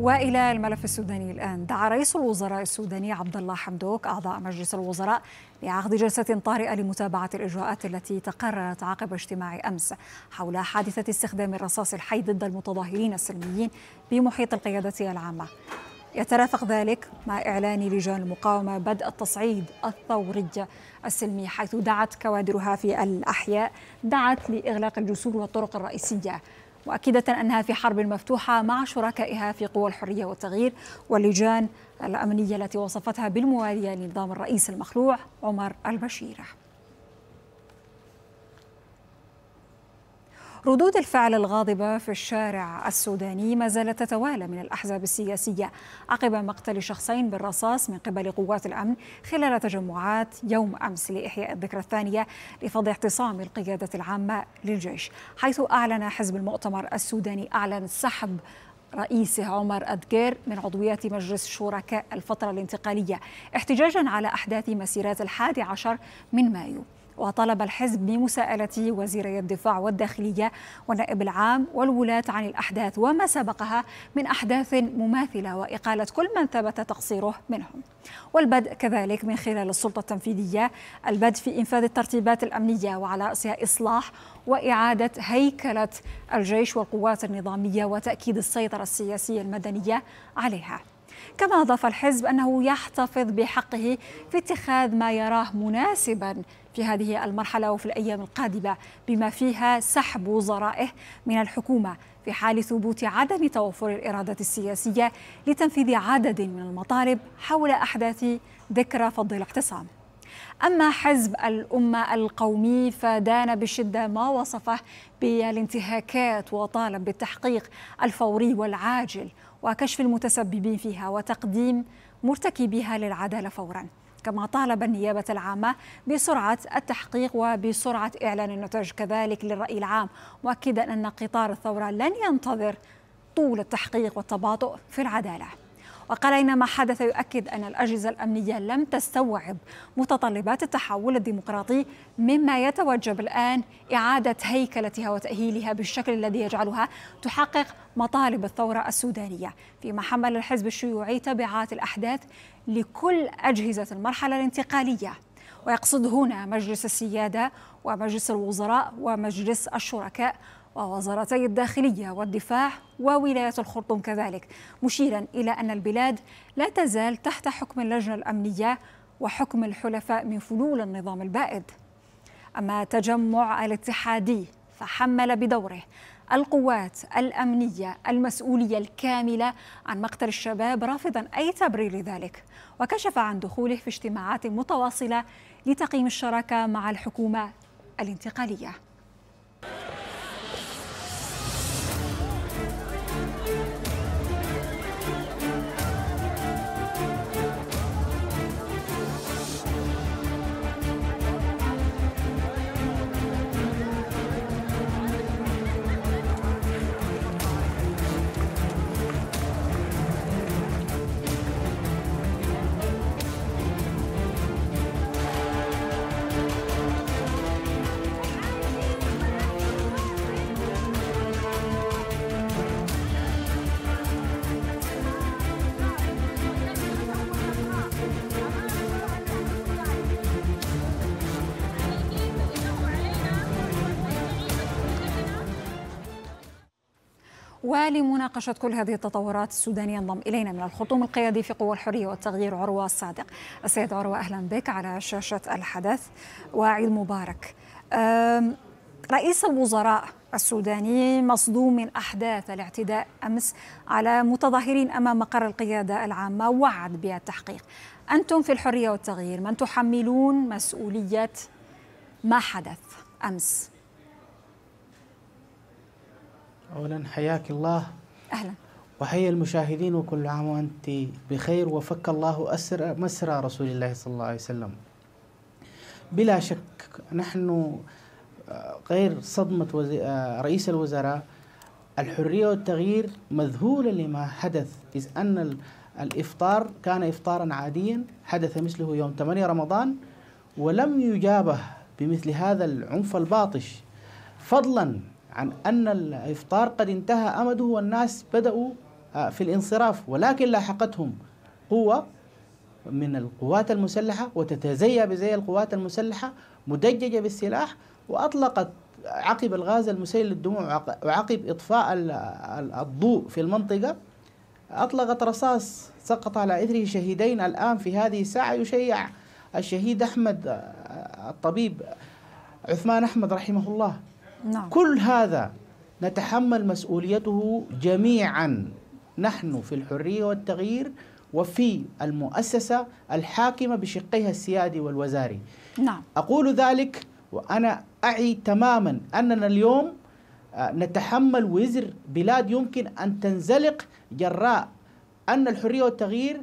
Speaker 2: والى الملف السوداني الان دعا رئيس الوزراء السوداني عبد الله حمدوك اعضاء مجلس الوزراء لعقد جلسه طارئه لمتابعه الاجراءات التي تقررت عقب اجتماع امس حول حادثه استخدام الرصاص الحي ضد المتظاهرين السلميين بمحيط القياده العامه يترافق ذلك مع إعلان لجان المقاومة بدء التصعيد الثوري السلمي حيث دعت كوادرها في الأحياء دعت لإغلاق الجسور والطرق الرئيسية مؤكدة أنها في حرب مفتوحة مع شركائها في قوى الحرية والتغيير واللجان الأمنية التي وصفتها بالموالية لنظام الرئيس المخلوع عمر البشير ردود الفعل الغاضبة في الشارع السوداني ما زالت تتوالى من الأحزاب السياسية عقب مقتل شخصين بالرصاص من قبل قوات الأمن خلال تجمعات يوم أمس لإحياء الذكرى الثانية لفض اعتصام القيادة العامة للجيش حيث أعلن حزب المؤتمر السوداني أعلن سحب رئيسه عمر أدجير من عضويات مجلس شركاء الفترة الانتقالية احتجاجا على أحداث مسيرات الحادي عشر من مايو وطلب الحزب بمساءلة وزيري الدفاع والداخلية والنائب العام والولاة عن الأحداث وما سبقها من أحداث مماثلة وإقالة كل من ثبت تقصيره منهم والبدء كذلك من خلال السلطة التنفيذية البدء في إنفاذ الترتيبات الأمنية وعلى رأسها إصلاح وإعادة هيكلة الجيش والقوات النظامية وتأكيد السيطرة السياسية المدنية عليها كما أضاف الحزب أنه يحتفظ بحقه في اتخاذ ما يراه مناسبا في هذه المرحلة وفي الأيام القادمة بما فيها سحب وزرائه من الحكومة في حال ثبوت عدم توفر الإرادة السياسية لتنفيذ عدد من المطالب حول أحداث ذكرى فض الاعتصام أما حزب الأمة القومي فدان بشدة ما وصفه بالانتهاكات وطالب بالتحقيق الفوري والعاجل وكشف المتسببين فيها وتقديم مرتكبيها للعدالة فوراً كما طالب النيابة العامة بسرعة التحقيق وبسرعة إعلان النتائج كذلك للرأي العام مؤكدا أن قطار الثورة لن ينتظر طول التحقيق والتباطؤ في العداله وقال إن ما حدث يؤكد أن الأجهزة الأمنية لم تستوعب متطلبات التحول الديمقراطي مما يتوجب الآن إعادة هيكلتها وتأهيلها بالشكل الذي يجعلها تحقق مطالب الثورة السودانية فيما حمل الحزب الشيوعي تبعات الأحداث لكل أجهزة المرحلة الانتقالية ويقصد هنا مجلس السيادة ومجلس الوزراء ومجلس الشركاء ووزارتي الداخلية والدفاع وولاية الخرطوم كذلك مشيرا إلى أن البلاد لا تزال تحت حكم اللجنة الأمنية وحكم الحلفاء من فلول النظام البائد أما تجمع الاتحادي فحمل بدوره القوات الأمنية المسؤولية الكاملة عن مقتل الشباب رافضا أي تبرير لذلك وكشف عن دخوله في اجتماعات متواصلة لتقييم الشراكة مع الحكومة الانتقالية لمناقشة كل هذه التطورات السودانية ينضم إلينا من الخرطوم القيادي في قوى الحرية والتغيير عروة الصادق السيد عروة أهلا بك على شاشة الحدث وعيد مبارك رئيس الوزراء السوداني مصدوم من أحداث الاعتداء أمس على متظاهرين أمام مقر القيادة العامة وعد بالتحقيق أنتم في الحرية والتغيير من تحملون مسؤولية ما حدث أمس
Speaker 3: أولا حياك الله أهلا وحيا المشاهدين وكل عام وأنت بخير وفك الله أسر مسرى رسول الله صلى الله عليه وسلم بلا شك نحن آه، غير صدمة آه، رئيس الوزراء الحرية والتغيير مذهولا لما حدث إذ أن الإفطار كان إفطارا عاديا حدث مثله يوم 8 رمضان ولم يجابه بمثل هذا العنف الباطش فضلا عن أن الإفطار قد انتهى أمده والناس بدأوا آه، في الانصراف ولكن لاحقتهم قوة من القوات المسلحة وتتزيى بزي القوات المسلحة مدججة بالسلاح وأطلقت عقب الغاز المسيل للدموع وعقب إطفاء الضوء في المنطقة أطلقت رصاص سقط على إثره شهيدين الآن في هذه الساعة يشيع الشهيد أحمد آه، الطبيب عثمان أحمد رحمه الله نعم. كل هذا نتحمل مسؤوليته جميعا نحن في الحرية والتغيير وفي المؤسسة الحاكمة بشقيها السيادي والوزاري نعم. أقول ذلك وأنا أعي تماما أننا اليوم آه، نتحمل وزر بلاد يمكن أن تنزلق جراء أن الحرية والتغيير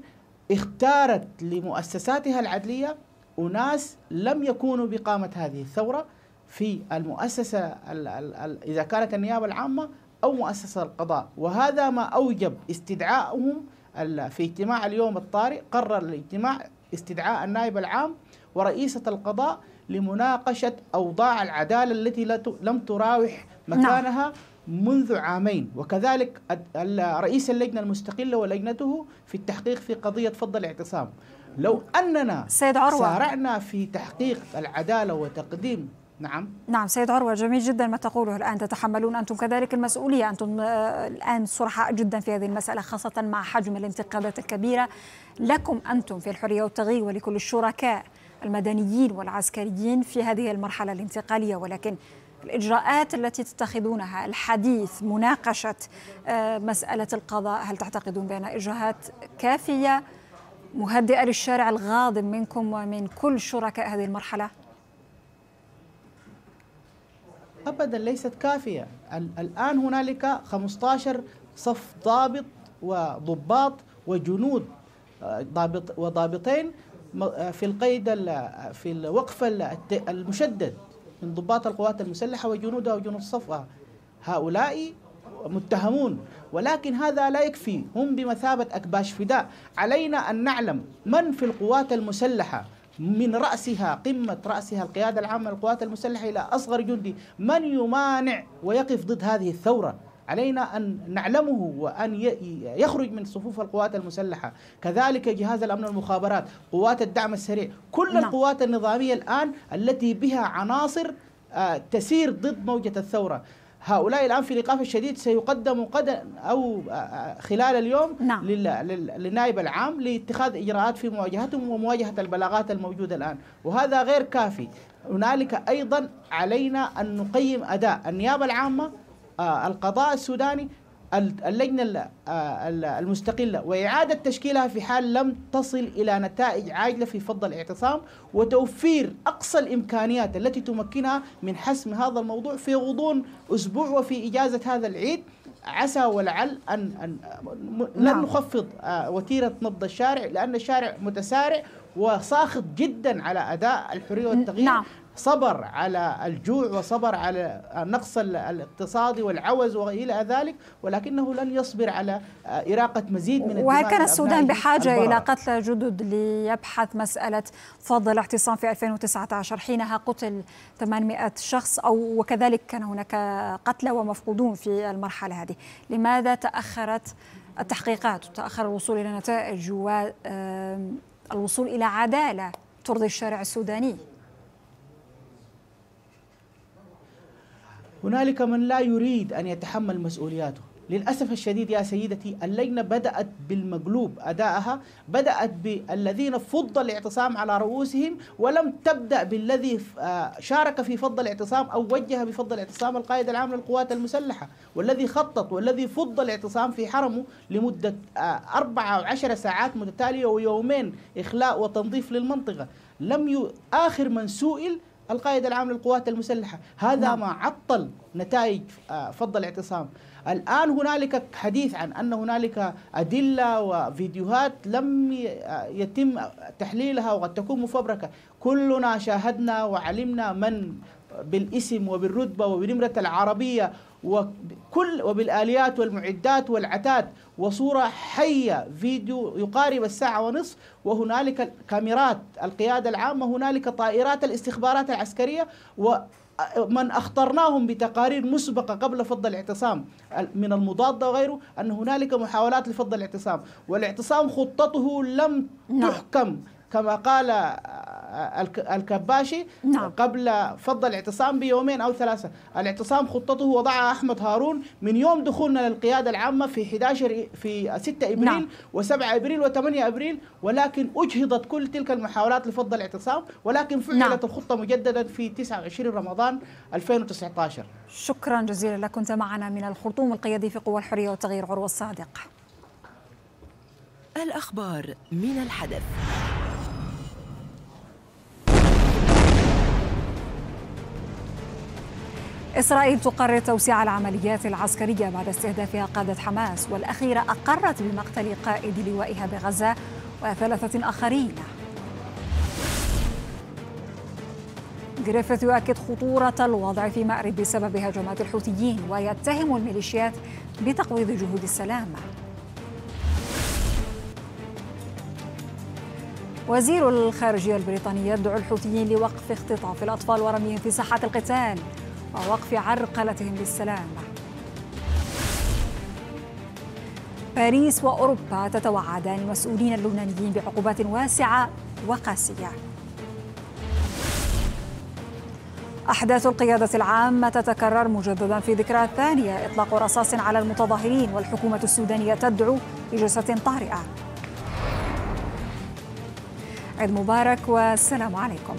Speaker 3: اختارت لمؤسساتها العدلية أناس لم يكونوا بقامة هذه الثورة في المؤسسة الـ الـ الـ إذا كانت النيابة العامة أو مؤسسة القضاء وهذا ما أوجب استدعائهم في اجتماع اليوم الطارئ قرر الاجتماع استدعاء النائب العام ورئيسة القضاء لمناقشة أوضاع العدالة التي لم تراوح نعم. مكانها منذ عامين وكذلك رئيس اللجنة المستقلة ولجنته في التحقيق في قضية فض الاعتصام لو أننا سيد عروة. سارعنا في تحقيق العدالة وتقديم نعم
Speaker 2: نعم سيد عروة جميل جدا ما تقوله الآن تتحملون أنتم كذلك المسؤولية أنتم آه، الآن صرحاء جدا في هذه المسألة خاصة مع حجم الانتقادات الكبيرة لكم أنتم في الحرية والتغيير ولكل الشركاء المدنيين والعسكريين في هذه المرحلة الانتقالية ولكن الإجراءات التي تتخذونها الحديث مناقشة آه، مسألة القضاء هل تعتقدون بأن إجراءات كافية مهدئة للشارع الغاضب منكم ومن كل شركاء هذه المرحلة؟
Speaker 3: أبدا ليست كافية الآن هنالك 15 صف ضابط وضباط وجنود آه، ضابط وضابطين آه، في القيد في الوقف المشدد من ضباط القوات المسلحة وجنودها وجنود صفها هؤلاء متهمون ولكن هذا لا يكفي هم بمثابة أكباش فداء علينا أن نعلم من في القوات المسلحة من رأسها قمة رأسها القيادة العامة للقوات المسلحة إلى أصغر جندي من يمانع ويقف ضد هذه الثورة علينا أن نعلمه وأن يخرج من صفوف القوات المسلحة كذلك جهاز الأمن والمخابرات قوات الدعم السريع كل نعم. القوات النظامية الآن التي بها عناصر آه، تسير ضد موجة الثورة هؤلاء الآن في الايقاف الشديد سيقدموا قدا أو آه، آه، خلال اليوم نعم. للنائب العام لاتخاذ إجراءات في مواجهتهم ومواجهة البلاغات الموجودة الآن وهذا غير كافي هنالك أيضا علينا أن نقيم أداء النيابة العامة آه، القضاء السوداني اللجنة آه، المستقلة وإعادة تشكيلها في حال لم تصل إلى نتائج عاجلة في فض الاعتصام وتوفير أقصى الإمكانيات التي تمكنها من حسم هذا الموضوع في غضون أسبوع وفي إجازة هذا العيد عسى ولعل أن, أن لن نعم. نخفض آه، وتيرة نبض الشارع لأن الشارع متسارع وساخط جدا على أداء الحرية والتغيير نعم. صبر على الجوع وصبر على النقص الاقتصادي والعوز والى ذلك ولكنه لن يصبر على آه، اراقه مزيد من وهل كان السودان بحاجه البرر. الى
Speaker 2: قتلى جدد ليبحث مساله فض الاعتصام في 2019 حينها قتل 800 شخص او وكذلك كان هناك قتلى ومفقودون في المرحله هذه لماذا تاخرت التحقيقات وتاخر الوصول الى نتائج والوصول الى عداله ترضي الشارع السوداني
Speaker 3: هنالك من لا يريد أن يتحمل مسؤولياته للأسف الشديد يا سيدتي اللجنة بدأت بالمقلوب أداءها بدأت بالذين فض الاعتصام على رؤوسهم ولم تبدأ بالذي آه، شارك في فض الاعتصام أو وجه بفض الاعتصام القائد العام للقوات المسلحة والذي خطط والذي فض الاعتصام في حرمه لمدة آه، أربعة أو عشر ساعات متتالية ويومين إخلاء وتنظيف للمنطقة لم ي... آخر من سئل القائد العام للقوات المسلحة هذا نعم. ما عطل نتائج آه، فض الاعتصام الآن هنالك حديث عن أن هنالك أدلة وفيديوهات لم آه، يتم تحليلها وقد تكون مفبركة كلنا شاهدنا وعلمنا من بالاسم وبالرتبة وبنمرة العربية وكل وبالآليات والمعدات والعتاد وصورة حية فيديو يقارب الساعة ونصف وهنالك كاميرات القيادة العامة هنالك طائرات الاستخبارات العسكرية ومن أخطرناهم بتقارير مسبقة قبل فض الاعتصام من المضادة وغيره أن هنالك محاولات لفض الاعتصام والاعتصام خطته لم نعم. تحكم كما قال الكباشي نعم. قبل فض الاعتصام بيومين أو ثلاثة الاعتصام خطته وضعها أحمد هارون من يوم دخولنا للقيادة العامة في 11 في 6 إبريل نعم. و7 إبريل و8 إبريل ولكن أجهضت كل تلك المحاولات لفض الاعتصام ولكن فعلت نعم. الخطة مجددا في 29 رمضان 2019
Speaker 2: شكرا جزيلا لك كنت معنا من الخرطوم القيادي في قوى الحرية والتغيير عروة الصادق
Speaker 1: الأخبار من الحدث
Speaker 2: إسرائيل تقرر توسيع العمليات العسكرية بعد استهدافها قادة حماس والأخيرة أقرت بمقتل قائد لوائها بغزة وثلاثة آخرين جريفيث يؤكد خطورة الوضع في مأرب بسبب هجمات الحوثيين ويتهم الميليشيات بتقويض جهود السلام وزير الخارجية البريطانية يدعو الحوثيين لوقف اختطاف الأطفال ورميهم في ساحات القتال ووقف عرقلتهم للسلام باريس وأوروبا تتوعدان المسؤولين اللبنانيين بعقوبات واسعة وقاسية أحداث القيادة العامة تتكرر مجددا في ذكرى الثانية إطلاق رصاص على المتظاهرين والحكومة السودانية تدعو لجلسة طارئة عيد مبارك والسلام عليكم